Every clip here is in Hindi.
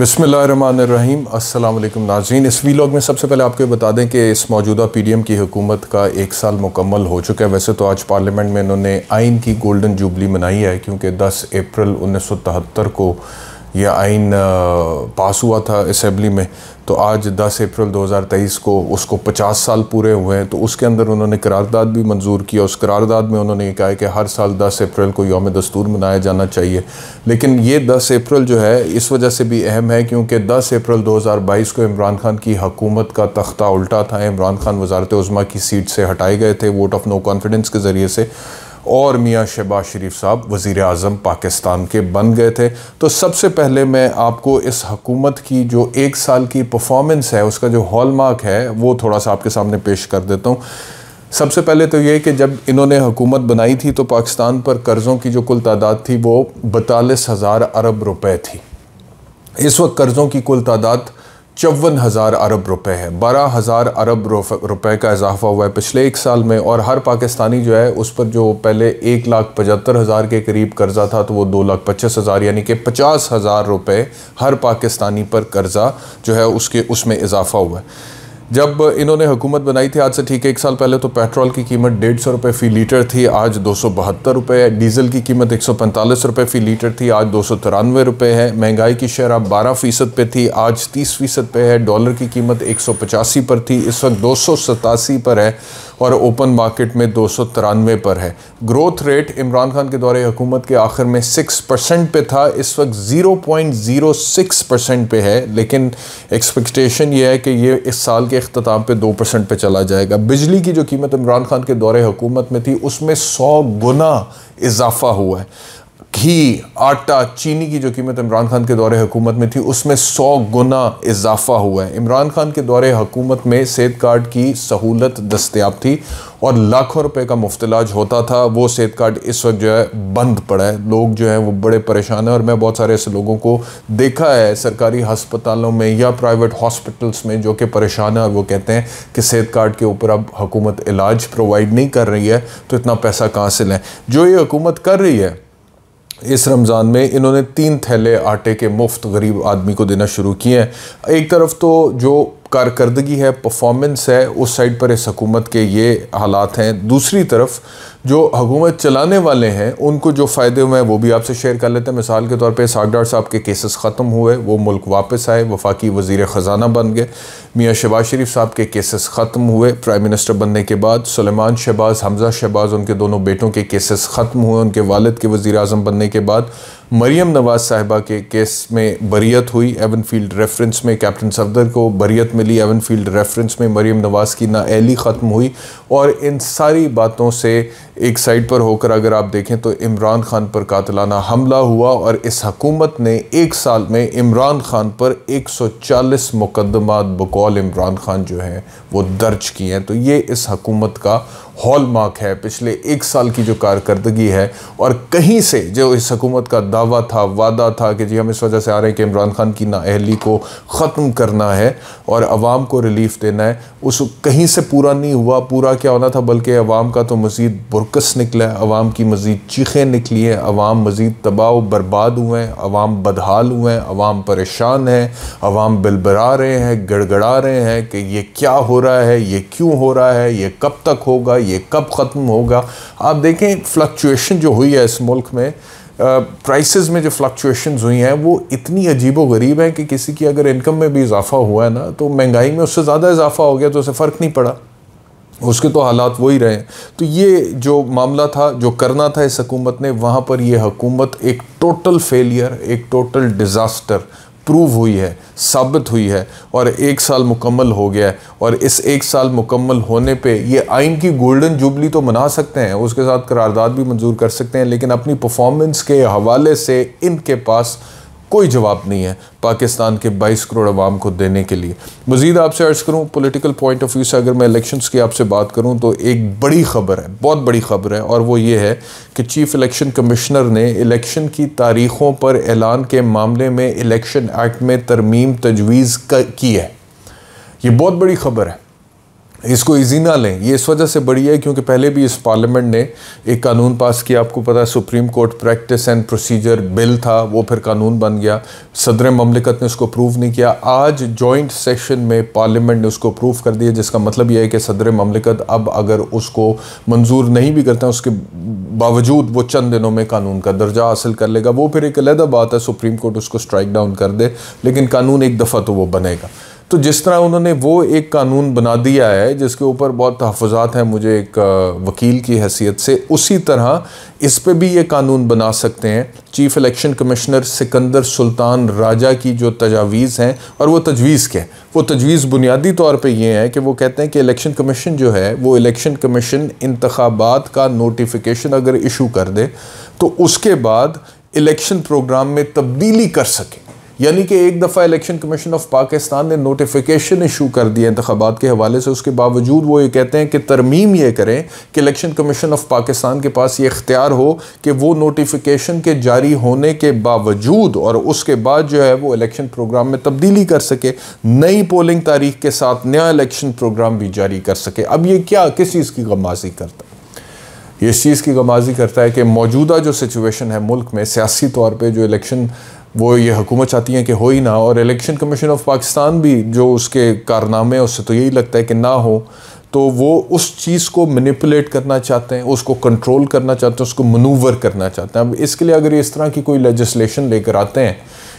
बसमीम अल्लाम नाजीन इस वीलॉग में सबसे पहले आपको बता दें कि इस मौजूदा पी डी एम की हुकूमत का एक साल मुकम्मल हो चुका है वैसे तो आज पार्लियामेंट में इन्होंने आइन की गोल्डन जुबली मनाई है क्योंकि दस अप्रैल उन्नीस सौ तिहत्तर को यह आइन पास हुआ था असम्बली में तो आज 10 अप्रैल 2023 को उसको 50 साल पूरे हुए हैं तो उसके अंदर उन्होंने करारदाद भी मंजूर किया उस करारदाद में उन्होंने ये कहा कि हर साल 10 अप्रैल को योम दस्तूर मनाया जाना चाहिए लेकिन ये 10 अप्रैल जो है इस वजह से भी अहम है क्योंकि 10 अप्रैल 2022 को इमरान खान की हकूमत का तख्ता उल्टा था इमरान खान वजारत उज़मा की सीट से हटाए गए थे वोट ऑफ नो कॉन्फिडेंस के ज़रिए से और मियाँ शहबाज शरीफ साहब वज़ी अजम पाकिस्तान के बन गए थे तो सबसे पहले मैं आपको इस हकूमत की जो एक साल की परफॉर्मेंस है उसका जो हॉल मार्क है वो थोड़ा सा आपके सामने पेश कर देता हूँ सबसे पहले तो ये कि जब इन्होंने हुकूमत बनाई थी तो पाकिस्तान पर कर्ज़ों की जो कुल तादाद थी वो बतालीस हज़ार अरब रुपये थी इस वक्त कर्ज़ों की कुल तादाद चौवन हज़ार अरब रुपए है बारह हज़ार अरब रुपए का इजाफा हुआ है पिछले एक साल में और हर पाकिस्तानी जो है उस पर जो पहले एक लाख पचहत्तर हज़ार के करीब कर्ज़ा था तो वो दो लाख पच्चीस हज़ार यानी कि पचास हज़ार रुपये हर पाकिस्तानी पर कर्ज़ा जो है उसके उसमें इजाफा हुआ है जब इन्होंने हुकूमत बनाई थी आज से ठीक है एक साल पहले तो पेट्रोल की कीमत डेढ़ सौ रुपये फ़ी लीटर थी आज दो सौ बहत्तर रुपये डीजल की कीमत एक सौ पैंतालीस रुपये फ़ी लीटर थी आज दो सौ तिरानवे रुपये है महंगाई की शराब बारह फ़ीसद पर थी आज तीस फ़ीसद पर है डॉलर की कीमत एक सौ पचासी पर थी इस वक्त दो सौ सतासी पर है और ओपन मार्केट में दो सौ तिरानवे पर है ग्रोथ रेट इमरान खान के दौरे हुकूमत के आखिर में सिक्स परसेंट पर था इस वक्त zero point zero six percent पर है लेकिन एक्सपेक्टेशन ये है कि ये इस साल के के अख्ताम पर दो परसेंट पर चला जाएगा बिजली की जो कीमत इमरान खान के दौरे हुकूमत में थी उसमें सौ गुना इजाफा हुआ है घी आटा चीनी की जो कीमत इमरान खान के दौरे हुकूमत में थी उसमें सौ गुना इजाफा हुआ है इमरान खान के दौरे हुकूमत में सेहत कार्ड की सहूलत दस्तियाब थी और लाखों रुपए का मुफ्त इलाज होता था वो सेहत कार्ड इस वक्त जो है बंद पड़ा है लोग जो हैं वो बड़े परेशान हैं और मैं बहुत सारे ऐसे लोगों को देखा है सरकारी हस्पतालों में या प्राइवेट हॉस्पिटल्स में जो कि परेशान है और वो कहते हैं कि सेहत कार्ड के ऊपर अब हुकूमत इलाज प्रोवाइड नहीं कर रही है तो इतना पैसा कहाँ से लें जो ये हुकूमत कर रही है इस रमज़ान में इन्होंने तीन थैले आटे के मुफ्त गरीब आदमी को देना शुरू किए हैं एक तरफ तो जो कारकर्दगी है परफॉर्मेंस है उस साइड पर इस हकूमत के ये हालात हैं दूसरी तरफ जो हुकूमत चलाने वाले हैं उनको जो फ़ायदे हुए हैं वो भी आपसे शेयर कर लेते हैं मिसाल के तौर पर सागडार साहब के केसेस ख़त्म हुए वो मुल्क वापस आए वफाकी वजीर ख़जाना बन गए मियाँ शहबाज शरीफ साहब के केसेस ख़त्म हुए प्राइम मिनिस्टर बनने के बाद सलेमान शहबाज हमजा शहबाज उनके दोनों बेटों के केसेस ख़त्म हुए उनके वालद के वज़ी अजम बनने के बाद मरीम नवाज़ साहिबा के केस में बरीत हुई एवन फील्ड रेफरेंस में कैप्टन सफदर को बरीत मिली एवन फील्ड रेफरेंस में मरीम नवाज़ की नाअली ख़त्म हुई और इन सारी बातों से एक साइड पर होकर अगर आप देखें तो इमरान खान पर कातलाना हमला हुआ और इस हकूमत ने एक साल में इमरान खान पर 140 मुकदमा बकौल इमरान खान जो हैं वो दर्ज किए हैं तो ये इस हकूमत का हॉलमार्क है पिछले एक साल की जो कारकर्दगी है और कहीं से जो इस हकूमत का दावा था वादा था कि जी हम इस वजह से आ रहे हैं कि इमरान खान की नाअहली को ख़त्म करना है और आवाम को रिलीफ देना है उस कहीं से पूरा नहीं हुआ पूरा क्या होना था बल्कि अवाम का तो मज़ीद बुरकस निकला है आवाम की मज़ीद चीखें निकली हैं आवाम मज़ीद तबाह बर्बाद हुए हैं अवाम बदहाल हुए हैं अवाम परेशान हैं अवाम बिलबरा रहे हैं गड़गड़ा रहे हैं कि ये क्या हो रहा है ये क्यों हो रहा है ये कब तक होगा ये कब ख़त्म होगा आप देखें फ्लक्चुएशन जो हुई है इस मुल्क में प्राइसेस में जो फ्लक्चुएशंस हुई हैं वो इतनी अजीब गरीब है कि किसी की अगर इनकम में भी इजाफा हुआ है ना तो महंगाई में उससे ज़्यादा इजाफा हो गया तो उसे फ़र्क नहीं पड़ा उसके तो हालात वही रहे तो ये जो मामला था जो करना था इस हकूमत ने वहाँ पर यह हकूमत एक टोटल फेलियर एक टोटल डिज़ास्टर प्रूव हुई है साबित हुई है और एक साल मुकम्मल हो गया है और इस एक साल मुकम्मल होने पे ये आइन की गोल्डन जुबली तो मना सकते हैं उसके साथ करारदाद भी मंजूर कर सकते हैं लेकिन अपनी परफॉर्मेंस के हवाले से इनके पास कोई जवाब नहीं है पाकिस्तान के 22 करोड़ आवाम को देने के लिए मज़ीद आपसे अर्ज़ करूँ पॉलिटिकल पॉइंट ऑफ व्यू से अगर मैं इलेक्शन की आपसे बात करूँ तो एक बड़ी खबर है बहुत बड़ी खबर है और वो ये है कि चीफ इलेक्शन कमिश्नर ने इलेक्शन की तारीखों पर ऐलान के मामले में इलेक्शन एक्ट में तरमीम तजवीज़ की है ये बहुत बड़ी खबर है इसको ईजी ना लें ये इस वजह से बड़ी है क्योंकि पहले भी इस पार्लियामेंट ने एक कानून पास किया आपको पता है Supreme Court practice and procedure bill था वो फिर कानून बन गया सदर ममलिकत ने उसको प्रूव नहीं किया आज जॉइंट सेशन में पार्लियामेंट ने उसको प्रूव कर दिया जिसका मतलब यह है कि सदर ममलिकत अब अगर उसको मंजूर नहीं भी करता उसके बावजूद वो चंद दिनों में कानून का दर्जा हासिल कर लेगा वो फिर एक अलहदा बात है सुप्रीम कोर्ट उसको स्ट्राइक डाउन कर दे लेकिन कानून एक दफ़ा तो वो बनेगा तो जिस तरह उन्होंने वो एक कानून बना दिया है जिसके ऊपर बहुत तहफात हैं मुझे एक वकील की हैसियत से उसी तरह इस पर भी ये कानून बना सकते हैं chief election commissioner Sikandar Sultan Raja की जो तजावीज़ हैं और वो तजवीज़ के वो तजवीज़ बुनियादी तौर पर ये है कि वो कहते हैं कि इलेक्शन कमीशन जो है वो इलेक्शन कमीशन इंतबात का नोटिफिकेशन अगर इशू कर दे तो उसके बाद इलेक्शन प्रोग्राम में तब्दीली कर सके यानी कि एक दफ़ा इलेक्शन कमीशन ऑफ पाकिस्तान ने नोटिफिकेशन इशू कर दिया इंतबात के हवाले से उसके बावजूद वो ये कहते हैं कि तरमीम ये करें कि इलेक्शन कमीशन ऑफ पाकिस्तान के पास ये इख्तियार हो कि वो नोटिफिकेशन के जारी होने के बावजूद और उसके बाद जो है वो इलेक्शन प्रोग्राम में तब्दीली कर सके नई पोलिंग तारीख के साथ नया इलेक्शन प्रोग्राम भी जारी कर सके अब ये क्या किस चीज़ की गमाजी करता है इस चीज़ की गमाजी करता है कि मौजूदा जो सिचुएशन है मुल्क में सियासी तौर पे जो इलेक्शन वो ये हुकूमत चाहती हैं कि हो ही ना और इलेक्शन कमीशन ऑफ पाकिस्तान भी जो उसके कारनामे उससे तो यही लगता है कि ना हो तो वो उस चीज़ को मैनिपुलेट करना चाहते हैं उसको कंट्रोल करना चाहते हैं उसको मनूवर करना चाहते हैं अब इसके लिए अगर इस तरह की कोई लेजिस्लेशन लेकर आते हैं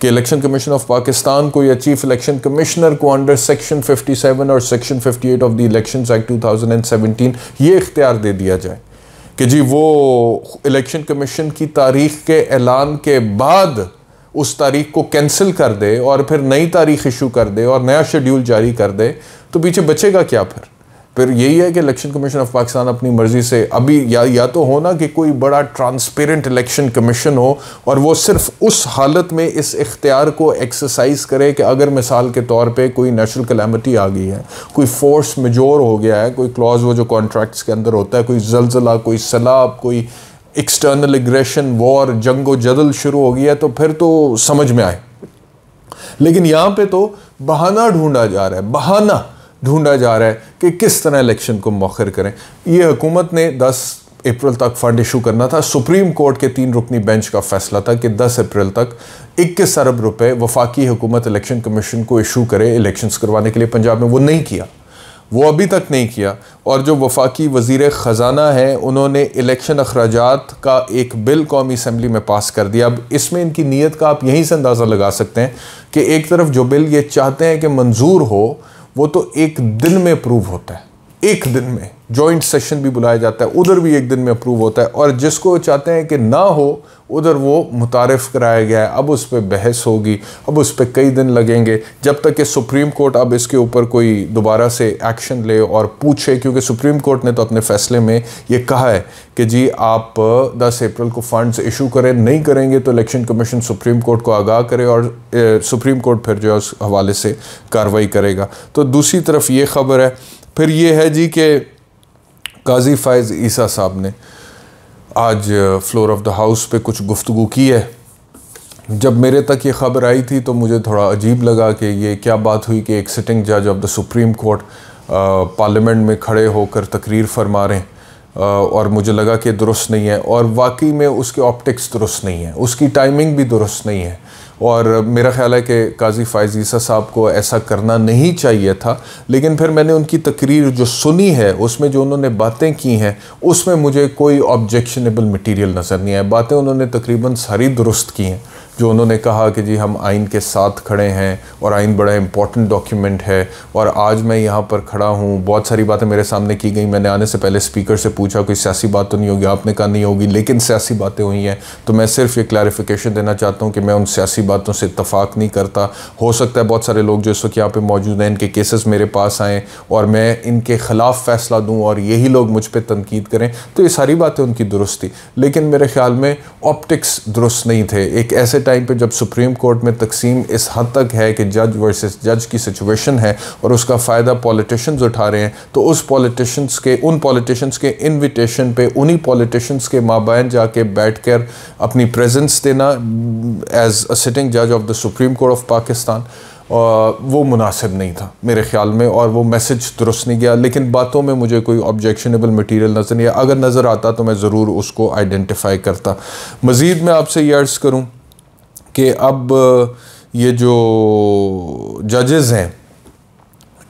कि इलेक्शन कमीशन ऑफ पाकिस्तान को या चीफ इलेक्शन कमिश्नर को अंडर सेक्शन 57 और section 58 of the election act 2017 ये इख्तियार दे दिया जाए कि जी वो इलेक्शन कमीशन की तारीख के ऐलान के बाद उस तारीख को कैंसिल कर दे और फिर नई तारीख इशू कर दे और नया शेड्यूल जारी कर दे तो पीछे बचेगा क्या फिर फिर यही है कि इलेक्शन कमीशन ऑफ पाकिस्तान अपनी मर्ज़ी से अभी या या तो हो ना कि कोई बड़ा ट्रांसपेरेंट इलेक्शन कमीशन हो और वो सिर्फ उस हालत में इस इख्तियार को एक्सरसाइज करे कि अगर मिसाल के तौर पे कोई नेशनल कलेमिटी आ गई है कोई फोर्स मेजोर हो गया है कोई क्लॉज वो जो कॉन्ट्रैक्ट्स के अंदर होता है कोई जलजिला कोई सैलाब कोई एक्सटर्नल एग्रेशन वॉर जंगो जदल शुरू हो गया तो फिर तो समझ में आए लेकिन यहाँ पे तो बहाना ढूंढा जा रहा है बहाना ढूंढा जा रहा है कि किस तरह इलेक्शन को मौखर करें ये हुकूमत ने 10 अप्रैल तक फ़ंड इशू करना था सुप्रीम कोर्ट के तीन रुकनी बेंच का फैसला था कि 10 अप्रैल तक 21 अरब रुपए वफाकी हुकूमत इलेक्शन कमीशन को इशू करे इलेक्शंस करवाने के लिए पंजाब में वो नहीं किया वो अभी तक नहीं किया और जो वफाकी वजीर ख़जाना हैं उन्होंने इलेक्शन अखराज का एक बिल कौमी असम्बली में पास कर दिया अब इसमें इनकी नीयत का आप यहीं से अंदाज़ा लगा सकते हैं कि एक तरफ जो बिल ये चाहते हैं कि मंजूर हो वो तो एक दिन में अप्रूव होता है एक दिन में जॉइंट सेशन भी बुलाया जाता है उधर भी एक दिन में अप्रूव होता है और जिसको चाहते हैं कि ना हो उधर वो मुतारफ़ कराया गया है अब उस पर बहस होगी अब उस पर कई दिन लगेंगे जब तक कि सुप्रीम कोर्ट अब इसके ऊपर कोई दोबारा से एक्शन ले और पूछे क्योंकि सुप्रीम कोर्ट ने तो अपने फैसले में ये कहा है कि जी आप 10 अप्रैल को फंड्स इशू करें नहीं करेंगे तो इलेक्शन कमीशन सुप्रीम कोर्ट को आगाह करे और ए, सुप्रीम कोर्ट फिर जो है उस हवाले से कार्रवाई करेगा तो दूसरी तरफ ये खबर है फिर ये है जी के काजी फ़ैज़ ईसा साहब ने आज फ्लोर ऑफ द हाउस पे कुछ गुफ्तु की है जब मेरे तक ये ख़बर आई थी तो मुझे थोड़ा अजीब लगा कि ये क्या बात हुई कि एक सिटिंग जज of the supreme Court parliament में खड़े होकर तकरीर फरमा रहे हैं और मुझे लगा कि दुरुस्त नहीं है और वाकई में उसके ऑप्टिक्स दुरुस्त नहीं है उसकी टाइमिंग भी दुरुस्त नहीं है और मेरा ख्याल है कि काजी फायज ईसा साहब को ऐसा करना नहीं चाहिए था लेकिन फिर मैंने उनकी तकरीर जो सुनी है उसमें जो उन्होंने बातें की हैं उसमें मुझे कोई ऑब्जेक्शनेबल मटेरियल नज़र नहीं आया बातें उन्होंने तकरीबन सारी दुरुस्त की हैं जो उन्होंने कहा कि जी हम आइन के साथ खड़े हैं और आइन बड़ा इम्पॉर्टेंट डॉक्यूमेंट है और आज मैं यहाँ पर खड़ा हूँ बहुत सारी बातें मेरे सामने की गई मैंने आने से पहले स्पीकर से पूछा कोई सियासी बात तो नहीं होगी आपने कहा नहीं होगी लेकिन सियासी बातें हुई हैं तो मैं सिर्फ ये क्लैरिफिकेशन देना चाहता हूँ कि मैं उन सियासी बातों से इतफाक़ नहीं करता हो सकता है बहुत सारे लोग जो इस वक्त यहाँ पे मौजूद हैं इनके केसेस मेरे पास आएँ और मैं इनके ख़िलाफ़ फ़ैसला दूँ और यही लोग मुझ पर तनकीद करें तो ये सारी बातें उनकी दुरुस्त थी लेकिन मेरे ख्याल में ऑप्टिक्स दुरुस्त नहीं थे एक ऐसे टाइम पर जब सुप्रीम कोर्ट में तकसीम इस हद तक है कि जज वर्सेज जज की सिचुएशन है और उसका फ़ायदा पॉलिटिशन्स उठा रहे हैं तो उस पॉलिटिशन्स के उन पॉलिटिशन्स के इन्विटेशन पर उन्हीं पॉलिटिशन्स के माबैन जाके बैठ कर अपनी प्रेजेंस देना एज अ सिटिंग जज of the supreme court of Pakistan वो मुनासिब नहीं था मेरे ख्याल में और वो मैसेज दुरुस्त नहीं गया लेकिन बातों में मुझे कोई ऑब्जेक्शनेबल मटेरियल नज़र नहीं अगर नज़र आता तो मैं ज़रूर उसको आइडेंटिफाई करता मज़ीद मैं आपसे ये अर्ज़ करूँ कि अब uh, ये जो जजेस हैं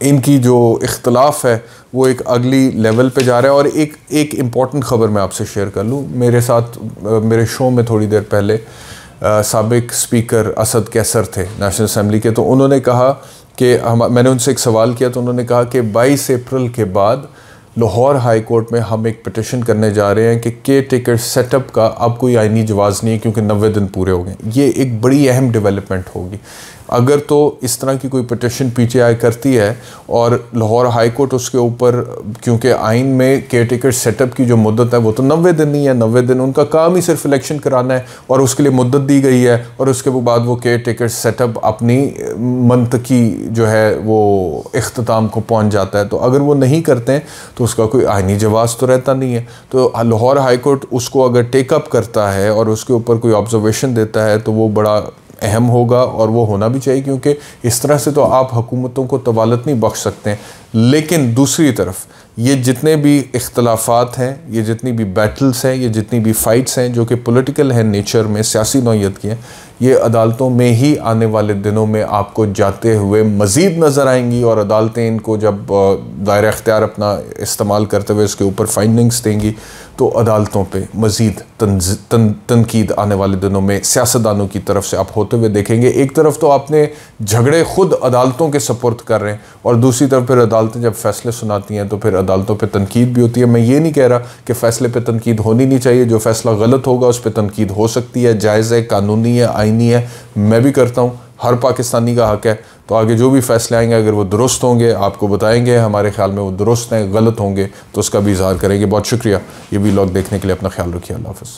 इनकी जो इख्तलाफ है वो एक अगली लेवल पे जा रहा है और एक एक इम्पॉर्टेंट ख़बर मैं आपसे शेयर कर लूँ मेरे साथ uh, मेरे शो में थोड़ी देर पहले सबक स्पीकर असद कैसर थे नेशनल असम्बली के तो उन्होंने कहा कि हम मैंने उनसे एक सवाल किया तो उन्होंने कहा कि 22 अप्रैल के बाद लाहौर हाई कोर्ट में हम एक पटिशन करने जा रहे हैं कि के टिकट सेटअप का अब कोई आइनी जवाज़ नहीं है क्योंकि नबे दिन पूरे हो गए ये एक बड़ी अहम डेवलपमेंट होगी अगर तो इस तरह की कोई पटिशन पी टी आई करती है और लाहौर हाई कोर्ट उसके ऊपर क्योंकि आइन में केयर टेकर सेटअप की जो मुद्दत है वो तो नबे दिन ही है नबे दिन उनका काम ही सिर्फ इलेक्शन कराना है और उसके लिए मुद्दत दी गई है और उसके बाद वो केयर टेकर सेटअप अपनी की जो है वो अख्ताम को पहुँच जाता है तो अगर वो नहीं करते हैं तो उसका कोई आइनी जवाब तो रहता नहीं है तो लाहौर हाई कोर्ट उसको अगर टेकअप करता है और उसके ऊपर कोई ऑब्जर्वेशन देता है तो वो बड़ा अहम होगा और वो होना भी चाहिए क्योंकि इस तरह से तो आप हुकूमतों को तवालत नहीं बख्श सकते लेकिन दूसरी तरफ ये जितने भी इख्तलाफात हैं ये जितनी भी बैटल्स हैं ये जितनी भी फ़ाइट्स हैं जो कि पोलिटिकल हैं नेचर में सियासी नौीय की हैं ये अदालतों में ही आने वाले दिनों में आपको जाते हुए मज़ीद नज़र आएंगी और अदालतें इनको जब दायरा अख्तियार अपना इस्तेमाल करते हुए इसके ऊपर फाइंडिंग्स देंगी तो अदालतों पे मज़ीद तनकीद आने वाले दिनों में सियासतदानों की तरफ से आप होते हुए देखेंगे एक तरफ तो आपने झगड़े खुद अदालतों के सपोर्ट कर रहे हैं और दूसरी तरफ फिर अदालतें जब फैसले सुनाती हैं तो फिर अदालतों पर तनकीद भी होती है मैं ये नहीं कह रहा कि फ़ैसले पर तनकीद होनी नहीं चाहिए जो फ़ैसला गलत होगा उस पर तनकीद हो सकती है जायज़ है कानूनी है आइन आइनी है मैं भी करता हूँ हर पाकिस्तानी का हक है तो आगे जो भी फैसले आएंगे अगर वो दुरुस्त होंगे आपको बताएंगे हमारे ख्याल में वो दुरुस्त हैं गलत होंगे तो उसका भी इजहार करेंगे बहुत शुक्रिया ये भी लॉग देखने के लिए अपना ख्याल रखिए अल्लाह हाफ़